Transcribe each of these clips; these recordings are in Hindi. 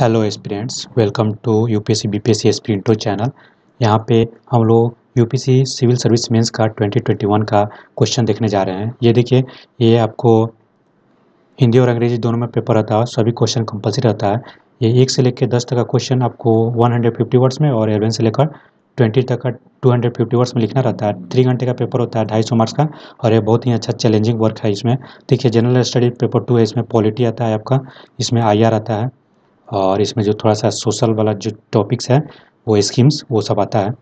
hello aspirants welcome to U P C B P S C channel यहाँ पे हम लोग U P C civil service mains का 2021 का क्वेश्चन देखने जा रहे हैं ये देखिए ये आपको हिंदी और अंग्रेजी दोनों में पेपर आता है सभी क्वेश्चन कंपल्सरी रहता है ये एक से लेकर दस तक का क्वेश्चन आपको 150 वर्ड्स में और एलेवन से लेकर ट्वेंटी तक का टू हंड्रेड फिफ्टी वर्ड्स में लिखना रहता है थ्री घंटे का पेपर होता है ढाई सौ मार्क्स का और ये बहुत ही अच्छा चैलेंजिंग वर्क है इसमें देखिए जनरल स्टडी पेपर टू है इसमें पॉलिटी आता है आपका इसमें आई आर आता है और इसमें जो थोड़ा सा सोशल वाला जो टॉपिक्स है वो स्कीम्स वो सब आता है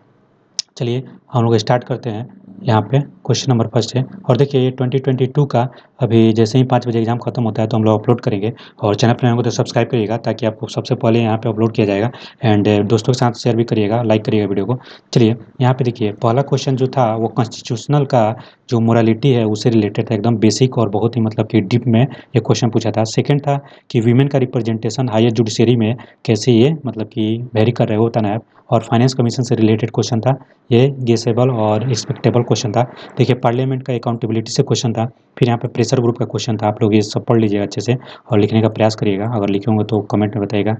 चलिए हम लोग स्टार्ट करते हैं यहाँ पे क्वेश्चन नंबर फर्स्ट है और देखिए ये 2022 का अभी जैसे ही पाँच बजे एग्जाम खत्म होता है तो हम लोग अपलोड करेंगे और चैनल पर को तो सब्सक्राइब करिएगा ताकि आपको सबसे पहले यहाँ पे अपलोड किया जाएगा एंड दोस्तों के साथ शेयर भी करिएगा लाइक करिएगा वीडियो को चलिए यहाँ पे देखिए पहला क्वेश्चन जो था वो कॉन्स्टिट्यूशनल का जो मोरालिटी है उससे रिलेटेड था एकदम बेसिक और बहुत ही मतलब कि डीप में ये क्वेश्चन पूछा था सेकेंड था कि वीमेन का रिप्रेजेंटेशन हायर जुडिशियरी में कैसे ये मतलब कि वेरी कर रहे होता ना और फाइनेंस कमीशन से रिलेटेड क्वेश्चन था ये गेसेबल और एक्सपेक्टेबल क्वेश्चन था देखिए पार्लियामेंट का अकाउंटेबिलिटी से क्वेश्चन था फिर यहाँ पे प्रेशर ग्रुप का क्वेश्चन था आप लोग ये सब पढ़ लीजिएगा अच्छे से और लिखने का प्रयास करिएगा अगर लिखे होंगे तो कमेंट में बताइएगा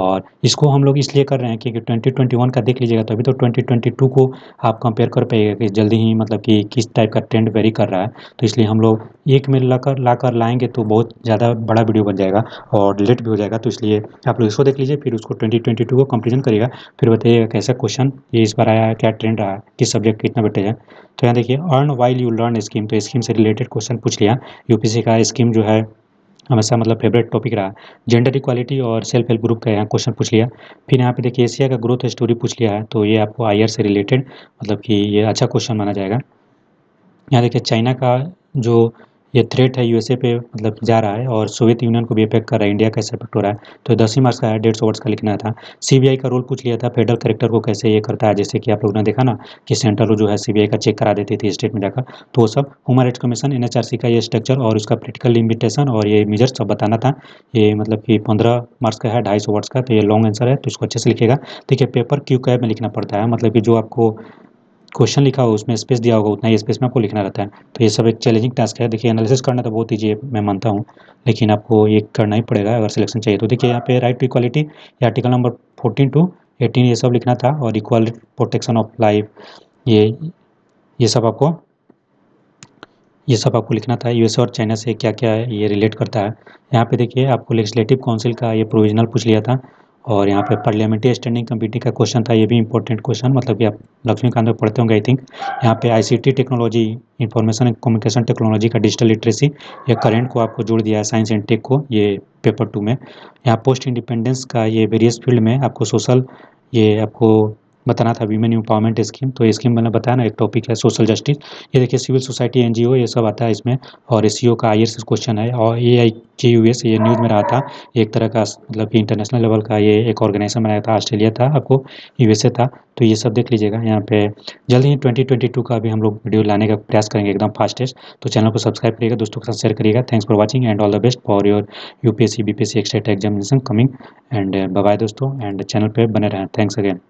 और इसको हम लोग इसलिए कर रहे हैं क्योंकि ट्वेंटी ट्वेंटी वन का देख लीजिएगा तो अभी तो ट्वेंटी ट्वेंटी टू को आप कंपेयर कर पाइएगा कि जल्दी ही मतलब कि किस टाइप का ट्रेंड वेरी कर रहा है तो इसलिए हम लोग एक में लाकर लाकर लाएंगे तो बहुत ज़्यादा बड़ा वीडियो बन जाएगा और लेट भी हो जाएगा तो इसलिए आप लोग इसको देख लीजिए फिर उसको ट्वेंटी ट्वेंटी टू को कंप्लीजन करिएगा फिर बताइएगा कैसा क्वेश्चन ये इस बार आया क्या ट्रेंड रहा है किस सब्जेक्ट कितना बैठे हैं तो यहाँ देखिए earn while you learn scheme तो स्कीम से रिलेटेड क्वेश्चन पूछ लिया यूपीसी का स्कीम जो है हमेशा मतलब फेवरेट टॉपिक रहा जेंडर इक्वालिटी और सेल्फ हेल्प ग्रुप का यहाँ क्वेश्चन पूछ लिया फिर यहाँ पे देखिए एशिया का ग्रोथ स्टोरी पूछ लिया है तो ये आपको आई से रिलेटेड मतलब कि ये अच्छा क्वेश्चन माना जाएगा यहाँ देखिए चाइना का जो ये थ्रेट है यूएसए पे मतलब जा रहा है और सोवियत यूनियन को भी इफेक्ट कर रहा है इंडिया कैसे इफेक्ट हो रहा है तो दस ही मार्क्स का है डेढ़ सौ वर्ड्स का लिखना था सीबीआई का रोल पूछ लिया था फेडरल करेक्टर को कैसे ये करता है जैसे कि आप लोगों ने देखा ना कि सेंट्रल जो है सीबीआई का चेक करा देती थी स्टेट में जाकर तो वो सब ह्यूमन राइट्स कमीशन एन का ये स्ट्रक्चर और उसका पोलिटिकल लिमिटेशन और ये मेजर सब बताना था ये मतलब कि पंद्रह मार्क्स का है ढाई वर्ड्स का तो ये लॉन्ग आंसर है तो इसको अच्छे से लिखेगा देखिए पेपर क्यू कैब में लिखना पड़ता है मतलब कि जो आपको क्वेश्चन लिखा हो उसमें स्पेस दिया होगा उतना ही स्पेस में आपको लिखना रहता है तो ये सब एक चैलेंजिंग टास्क है देखिए एनालिसिस करना तो बहुत ईजी है मैं मानता हूँ लेकिन आपको ये करना ही पड़ेगा अगर सिलेक्शन चाहिए तो देखिए यहाँ पे राइट टू इक्वालिटी ये article number fourteen to eighteen ये सब लिखना था और इक्वल प्रोटेक्शन ऑफ लाइफ ये ये सब आपको ये सब आपको लिखना था यूएसए और चाइना से क्या क्या है ये रिलेट करता है यहाँ पे देखिए आपको लेजिस्लेटिव काउंसिल का ये प्रोविजनल पूछ लिया था और यहाँ पे पार्लियामेंट्री स्टैंडिंग कमेटी का क्वेश्चन था ये भी इंपॉर्टेंट क्वेश्चन मतलब कि आप लक्ष्मीकांत में पढ़ते होंगे आई थिंक यहाँ पे ICT technology information and communication technology का डिजिटल लिटरेसी ये करंट को आपको जोड़ दिया है साइंस एंड टेक को ये पेपर टू में यहाँ पोस्ट इंडिपेंडेंस का ये वेरियस फील्ड में आपको सोशल ये आपको बताना था वीमेन एम्पावरमेंट स्कीम तो स्कीम मैंने बताया ना एक टॉपिक है सोशल जस्टिस ये देखिए सिविल सोसाइटी एनजीओ ये सब आता है इसमें और एस e का आई क्वेश्चन है और ए आई के यू एस ये न्यूज़ में रहा था एक तरह का मतलब कि इंटरनेशनल लेवल का ये एक ऑर्गेनाइजेशन बनाया था ऑस्ट्रेलिया था आपको यू था तो ये सब देख लीजिएगा यहाँ पे जल्दी ही 2022 का भी हम लोग वीडियो लाने का प्रयास करेंगे एकदम फास्टेस्ट तो चैनल को सब्सक्राइब करिएगा दोस्तों के साथ शेयर करिएगा thanks for watching and all the best for your U P S C S C एक्सटेट एग्जामिनेशन कमिंग एंड बाय दोस्तों एंड चैनल पर बने रहें थैंक्स अगेन